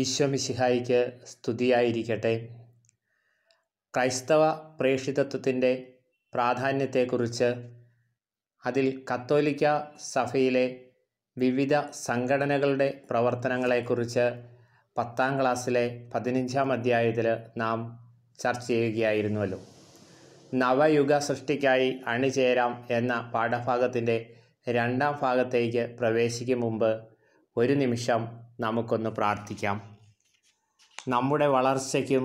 ഈശ്വമിശിഹായിക്ക് സ്തുതിയായിരിക്കട്ടെ ക്രൈസ്തവ പ്രേക്ഷിതത്വത്തിൻ്റെ പ്രാധാന്യത്തെക്കുറിച്ച് അതിൽ കത്തോലിക്ക സഭയിലെ വിവിധ സംഘടനകളുടെ പ്രവർത്തനങ്ങളെക്കുറിച്ച് പത്താം ക്ലാസ്സിലെ പതിനഞ്ചാം അധ്യായത്തിൽ നാം ചർച്ച ചെയ്യുകയായിരുന്നുവല്ലോ നവയുഗ സൃഷ്ടിക്കായി അണിചേരാം എന്ന പാഠഭാഗത്തിൻ്റെ രണ്ടാം ഭാഗത്തേക്ക് പ്രവേശിക്കും മുമ്പ് ഒരു നിമിഷം നമുക്കൊന്ന് പ്രാർത്ഥിക്കാം നമ്മുടെ വളർച്ചയ്ക്കും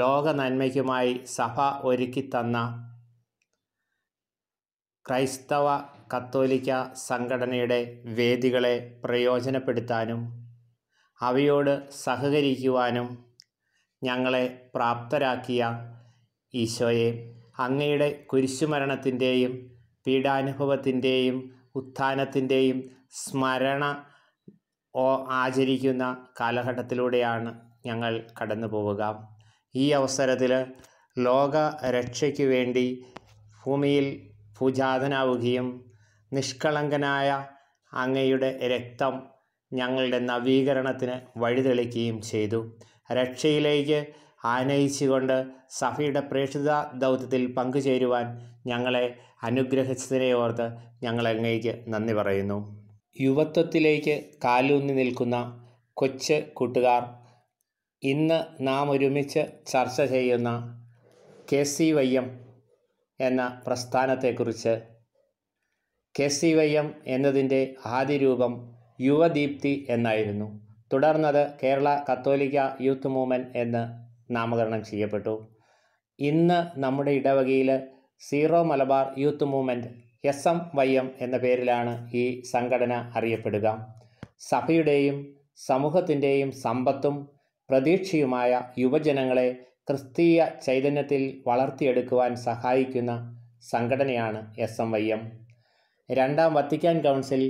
ലോക നന്മയ്ക്കുമായി സഭ ഒരുക്കി തന്ന ക്രൈസ്തവ കത്തോലിക്ക സംഘടനയുടെ വേദികളെ പ്രയോജനപ്പെടുത്താനും അവയോട് സഹകരിക്കുവാനും ഞങ്ങളെ പ്രാപ്തരാക്കിയ ഈശോയെ അങ്ങയുടെ കുരിശുമരണത്തിൻ്റെയും പീഡാനുഭവത്തിൻ്റെയും ഉത്ഥാനത്തിൻ്റെയും സ്മരണ ഓ ആചരിക്കുന്ന കാലഘട്ടത്തിലൂടെയാണ് ഞങ്ങൾ കടന്നു പോവുക ഈ അവസരത്തിൽ ലോക രക്ഷയ്ക്ക് വേണ്ടി ഭൂമിയിൽ പൂജാതനാവുകയും നിഷ്കളങ്കനായ അങ്ങയുടെ രക്തം ഞങ്ങളുടെ നവീകരണത്തിന് വഴിതെളിക്കുകയും ചെയ്തു രക്ഷയിലേക്ക് ആനയിച്ചുകൊണ്ട് സഫയുടെ പ്രേക്ഷിത ദൗത്യത്തിൽ പങ്കുചേരുവാൻ ഞങ്ങളെ അനുഗ്രഹിച്ചതിനെ ഓർത്ത് ഞങ്ങൾ അങ്ങേക്ക് നന്ദി പറയുന്നു യുവത്വത്തിലേക്ക് കാലൂന്നി നിൽക്കുന്ന കൊച്ച് കൂട്ടുകാർ ഇന്ന് നാം ഒരുമിച്ച് ചർച്ച ചെയ്യുന്ന കെ സി വൈ എം എന്ന പ്രസ്ഥാനത്തെക്കുറിച്ച് കെ സി വൈ എം എന്നതിൻ്റെ ആദ്യ രൂപം യുവദീപ്തി എന്നായിരുന്നു തുടർന്നത് കേരള കത്തോലിക്ക യൂത്ത് മൂവ്മെൻറ്റ് എന്ന് നാമകരണം ചെയ്യപ്പെട്ടു ഇന്ന് നമ്മുടെ ഇടവകയിൽ Syro Malabar youth movement S M Y M എന്ന പേരിലാണ് ഈ സംഘടന അറിയപ്പെടുക സഭയുടെയും സമൂഹത്തിൻ്റെയും സമ്പത്തും പ്രതീക്ഷയുമായ യുവജനങ്ങളെ ക്രിസ്തീയ ചൈതന്യത്തിൽ വളർത്തിയെടുക്കുവാൻ സഹായിക്കുന്ന സംഘടനയാണ് എസ് എം വൈ എം രണ്ടാം വത്തിക്കാൻ കൗൺസിൽ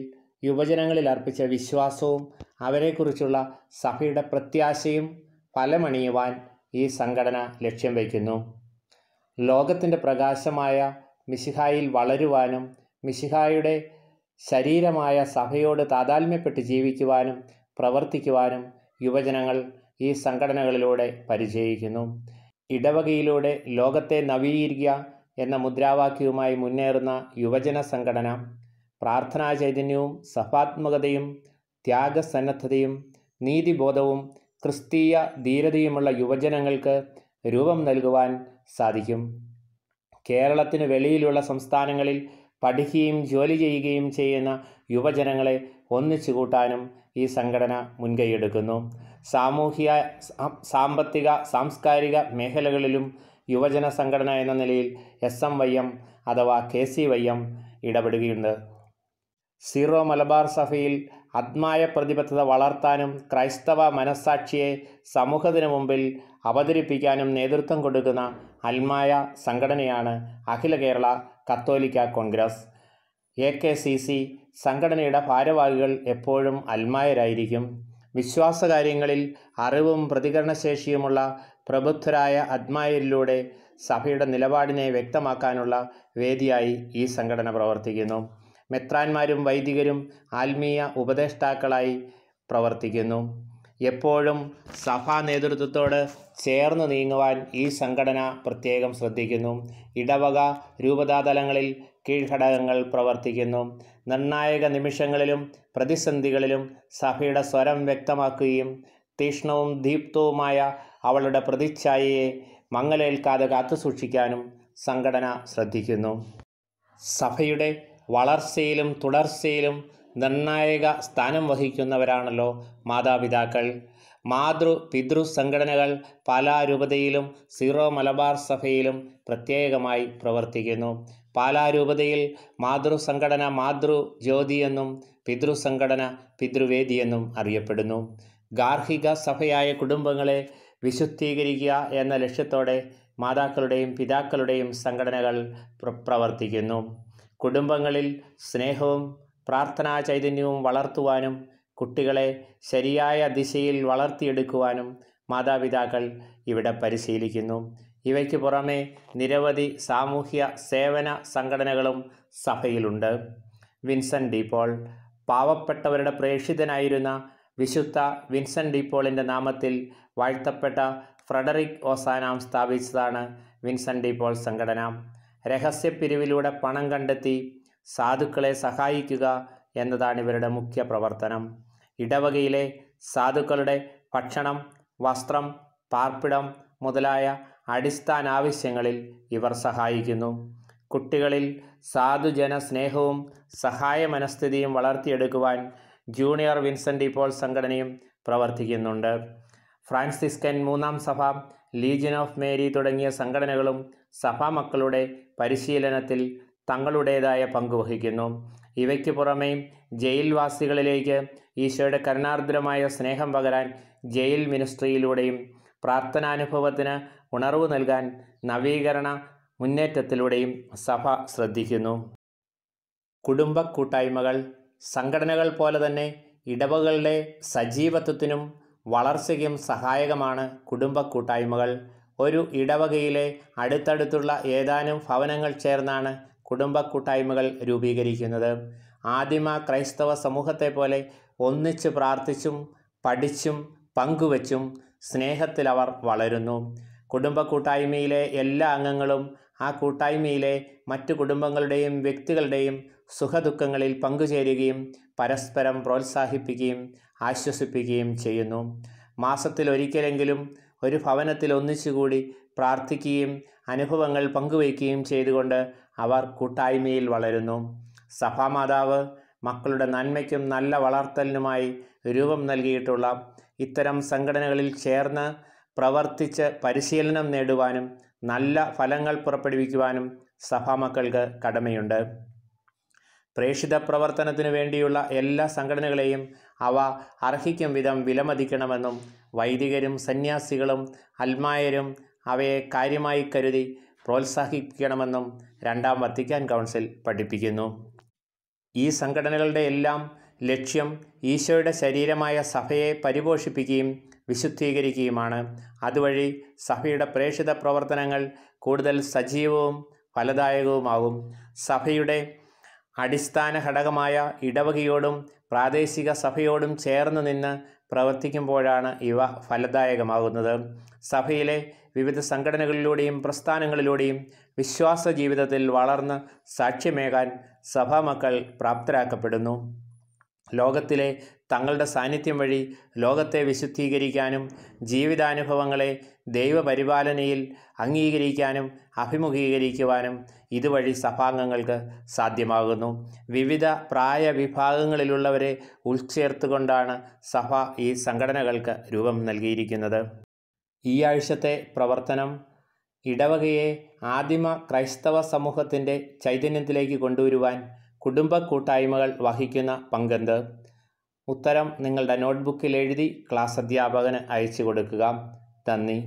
യുവജനങ്ങളിൽ അർപ്പിച്ച വിശ്വാസവും അവരെക്കുറിച്ചുള്ള സഭയുടെ പ്രത്യാശയും ഫലമണിയുവാൻ ഈ സംഘടന ലക്ഷ്യം വയ്ക്കുന്നു ലോകത്തിൻ്റെ പ്രകാശമായ മിശിഹായിൽ വളരുവാനും മിശിഹായുടെ ശരീരമായ സഭയോട് താതാത്മ്യപ്പെട്ട് ജീവിക്കുവാനും പ്രവർത്തിക്കുവാനും യുവജനങ്ങൾ ഈ സംഘടനകളിലൂടെ പരിചയിക്കുന്നു ഇടവകയിലൂടെ ലോകത്തെ നവീകരിക്കുക എന്ന മുദ്രാവാക്യവുമായി മുന്നേറുന്ന യുവജന സംഘടന പ്രാർത്ഥനാ ചൈതന്യവും സഭാത്മകതയും ത്യാഗസന്നദ്ധതയും നീതിബോധവും ക്രിസ്തീയ ധീരതയുമുള്ള യുവജനങ്ങൾക്ക് രൂപം നൽകുവാൻ സാധിക്കും കേരളത്തിന് വെളിയിലുള്ള സംസ്ഥാനങ്ങളിൽ പഠിക്കുകയും ജോലി ചെയ്യുകയും ചെയ്യുന്ന യുവജനങ്ങളെ ഒന്നിച്ചു കൂട്ടാനും ഈ സംഘടന മുൻകൈയെടുക്കുന്നു സാമൂഹിക സാമ്പത്തിക സാംസ്കാരിക മേഖലകളിലും യുവജന സംഘടന എന്ന നിലയിൽ എസ് എം വൈ എം അഥവാ കെ സി വൈ എം ഇടപെടുകയുണ്ട് സീറോ മലബാർ സഭയിൽ ആത്മായ പ്രതിബദ്ധത വളർത്താനും ക്രൈസ്തവ മനസ്സാക്ഷിയെ സമൂഹത്തിന് മുമ്പിൽ അവതരിപ്പിക്കാനും നേതൃത്വം കൊടുക്കുന്ന അൽമായ സംഘടനയാണ് അഖില കേരള കത്തോലിക്ക Congress A K C C സംഘടനയുടെ ഭാരവാഹികൾ എപ്പോഴും അൽമായരായിരിക്കും വിശ്വാസകാര്യങ്ങളിൽ അറിവും പ്രതികരണശേഷിയുമുള്ള പ്രബുദ്ധരായ അത്മായരിലൂടെ സഭയുടെ നിലപാടിനെ വ്യക്തമാക്കാനുള്ള വേദിയായി ഈ സംഘടന പ്രവർത്തിക്കുന്നു മെത്രാന്മാരും വൈദികരും ആത്മീയ ഉപദേഷ്ടാക്കളായി പ്രവർത്തിക്കുന്നു എപ്പോഴും സഭാ നേതൃത്വത്തോട് ചേർന്ന് നീങ്ങുവാൻ ഈ സംഘടന പ്രത്യേകം ശ്രദ്ധിക്കുന്നു ഇടവക രൂപതാതലങ്ങളിൽ കീഴ്ഘടകങ്ങൾ പ്രവർത്തിക്കുന്നു നിർണായക നിമിഷങ്ങളിലും പ്രതിസന്ധികളിലും സഭയുടെ സ്വരം വ്യക്തമാക്കുകയും തീക്ഷ്ണവും ദീപ്തവുമായ അവളുടെ പ്രതിച്ഛായയെ മങ്ങലേൽക്കാതെ കാത്തുസൂക്ഷിക്കാനും സംഘടന ശ്രദ്ധിക്കുന്നു സഭയുടെ വളർച്ചയിലും തുടർച്ചയിലും നിർണായക സ്ഥാനം വഹിക്കുന്നവരാണല്ലോ മാതാപിതാക്കൾ മാതൃ പിതൃ സംഘടനകൾ പാലാരൂപതയിലും സീറോ മലബാർ സഭയിലും പ്രത്യേകമായി പ്രവർത്തിക്കുന്നു പാലാ മാതൃസംഘടന മാതൃ ജ്യോതി എന്നും പിതൃസംഘടന പിതൃവേദി എന്നും അറിയപ്പെടുന്നു ഗാർഹിക സഭയായ കുടുംബങ്ങളെ വിശുദ്ധീകരിക്കുക എന്ന ലക്ഷ്യത്തോടെ മാതാക്കളുടെയും പിതാക്കളുടെയും സംഘടനകൾ പ്രവർത്തിക്കുന്നു കുടുംബങ്ങളിൽ സ്നേഹവും പ്രാർത്ഥനാ ചൈതന്യവും വളർത്തുവാനും കുട്ടികളെ ശരിയായ ദിശയിൽ വളർത്തിയെടുക്കുവാനും മാതാപിതാക്കൾ ഇവിടെ പരിശീലിക്കുന്നു ഇവയ്ക്ക് പുറമെ നിരവധി സാമൂഹ്യ സേവന സംഘടനകളും സഭയിലുണ്ട് വിൻസെൻ്റ് ഡിപ്പോൾ പാവപ്പെട്ടവരുടെ പ്രേക്ഷിതനായിരുന്ന വിശുദ്ധ വിൻസെൻ്റ് ഡിപ്പോളിൻ്റെ നാമത്തിൽ വാഴ്ത്തപ്പെട്ട ഫ്രെഡറിക് ഓസാനാം സ്ഥാപിച്ചതാണ് വിൻസെൻ്റ് ഡിപ്പോൾ സംഘടന രഹസ്യപ്പിരിവിലൂടെ പണം കണ്ടെത്തി സാധുക്കളെ സഹായിക്കുക എന്നതാണ് ഇവരുടെ മുഖ്യ പ്രവർത്തനം ഇടവകയിലെ സാധുക്കളുടെ ഭക്ഷണം വസ്ത്രം പാർപ്പിടം മുതലായ അടിസ്ഥാന ആവശ്യങ്ങളിൽ ഇവർ സഹായിക്കുന്നു കുട്ടികളിൽ സാധുജന സ്നേഹവും സഹായ മനസ്ഥിതിയും വളർത്തിയെടുക്കുവാൻ ജൂനിയർ വിൻസെൻ്റ് ഇപ്പോൾ സംഘടനയും പ്രവർത്തിക്കുന്നുണ്ട് ഫ്രാൻസിസ്കൻ മൂന്നാം സഭ ലീജിയൻ ഓഫ് മേരി തുടങ്ങിയ സംഘടനകളും മക്കളുടെ പരിശീലനത്തിൽ തങ്ങളുടേതായ പങ്ക് വഹിക്കുന്നു ഇവയ്ക്ക് പുറമേ ജയിൽവാസികളിലേക്ക് ഈശോയുടെ കരുണാർദ്രമായ സ്നേഹം പകരാൻ ജയിൽ മിനിസ്ട്രിയിലൂടെയും പ്രാർത്ഥനാനുഭവത്തിന് ഉണർവ് നൽകാൻ നവീകരണ മുന്നേറ്റത്തിലൂടെയും സഭ ശ്രദ്ധിക്കുന്നു കുടുംബ കൂട്ടായ്മകൾ സംഘടനകൾ പോലെ തന്നെ ഇടവകളുടെ സജീവത്വത്തിനും വളർച്ചയ്ക്കും സഹായകമാണ് കുടുംബ കൂട്ടായ്മകൾ ഒരു ഇടവകയിലെ അടുത്തടുത്തുള്ള ഏതാനും ഭവനങ്ങൾ ചേർന്നാണ് കുടുംബ കൂട്ടായ്മകൾ രൂപീകരിക്കുന്നത് ആദിമ ക്രൈസ്തവ പോലെ ഒന്നിച്ച് പ്രാർത്ഥിച്ചും പഠിച്ചും പങ്കുവച്ചും അവർ വളരുന്നു കുടുംബ കൂട്ടായ്മയിലെ എല്ലാ അംഗങ്ങളും ആ കൂട്ടായ്മയിലെ മറ്റു കുടുംബങ്ങളുടെയും വ്യക്തികളുടെയും സുഖദുഃഖങ്ങളിൽ പങ്കുചേരുകയും പരസ്പരം പ്രോത്സാഹിപ്പിക്കുകയും ആശ്വസിപ്പിക്കുകയും ചെയ്യുന്നു മാസത്തിൽ ഒരിക്കലെങ്കിലും ഒരു ഭവനത്തിൽ ഒന്നിച്ചുകൂടി പ്രാർത്ഥിക്കുകയും അനുഭവങ്ങൾ പങ്കുവയ്ക്കുകയും ചെയ്തുകൊണ്ട് അവർ കൂട്ടായ്മയിൽ വളരുന്നു സഭാമാതാവ് മക്കളുടെ നന്മയ്ക്കും നല്ല വളർത്തലിനുമായി രൂപം നൽകിയിട്ടുള്ള ഇത്തരം സംഘടനകളിൽ ചേർന്ന് പ്രവർത്തിച്ച് പരിശീലനം നേടുവാനും നല്ല ഫലങ്ങൾ പുറപ്പെടുവിക്കുവാനും സഭാമക്കൾക്ക് കടമയുണ്ട് പ്രേക്ഷിത പ്രവർത്തനത്തിനു വേണ്ടിയുള്ള എല്ലാ സംഘടനകളെയും അവ അർഹിക്കും വിധം വിലമതിക്കണമെന്നും വൈദികരും സന്യാസികളും അൽമായരും അവയെ കാര്യമായി കരുതി പ്രോത്സാഹിപ്പിക്കണമെന്നും രണ്ടാം വത്തിക്കാൻ കൗൺസിൽ പഠിപ്പിക്കുന്നു ഈ സംഘടനകളുടെ എല്ലാം ലക്ഷ്യം ഈശോയുടെ ശരീരമായ സഭയെ പരിപോഷിപ്പിക്കുകയും വിശുദ്ധീകരിക്കുകയുമാണ് അതുവഴി സഭയുടെ പ്രേക്ഷിത പ്രവർത്തനങ്ങൾ കൂടുതൽ സജീവവും ഫലദായകവുമാകും സഭയുടെ അടിസ്ഥാന ഘടകമായ ഇടവകയോടും പ്രാദേശിക സഭയോടും ചേർന്ന് നിന്ന് പ്രവർത്തിക്കുമ്പോഴാണ് ഇവ ഫലദായകമാകുന്നത് സഭയിലെ വിവിധ സംഘടനകളിലൂടെയും പ്രസ്ഥാനങ്ങളിലൂടെയും വിശ്വാസ ജീവിതത്തിൽ വളർന്ന് സാക്ഷ്യമേകാൻ സഭാമക്കൾ പ്രാപ്തരാക്കപ്പെടുന്നു ലോകത്തിലെ തങ്ങളുടെ സാന്നിധ്യം വഴി ലോകത്തെ വിശുദ്ധീകരിക്കാനും ജീവിതാനുഭവങ്ങളെ ദൈവപരിപാലനയിൽ അംഗീകരിക്കാനും അഭിമുഖീകരിക്കുവാനും ഇതുവഴി സഭാംഗങ്ങൾക്ക് സാധ്യമാകുന്നു വിവിധ പ്രായ വിഭാഗങ്ങളിലുള്ളവരെ ഉൾച്ചേർത്തുകൊണ്ടാണ് സഭ ഈ സംഘടനകൾക്ക് രൂപം നൽകിയിരിക്കുന്നത് ഈ ആഴ്ചത്തെ പ്രവർത്തനം ഇടവകയെ ആദിമ ക്രൈസ്തവ സമൂഹത്തിൻ്റെ ചൈതന്യത്തിലേക്ക് കൊണ്ടുവരുവാൻ കുടുംബ കൂട്ടായ്മകൾ വഹിക്കുന്ന പങ്കെന്ത് ഉത്തരം നിങ്ങളുടെ നോട്ട്ബുക്കിൽ എഴുതി ക്ലാസ് അധ്യാപകന് അയച്ചു കൊടുക്കുക നന്ദി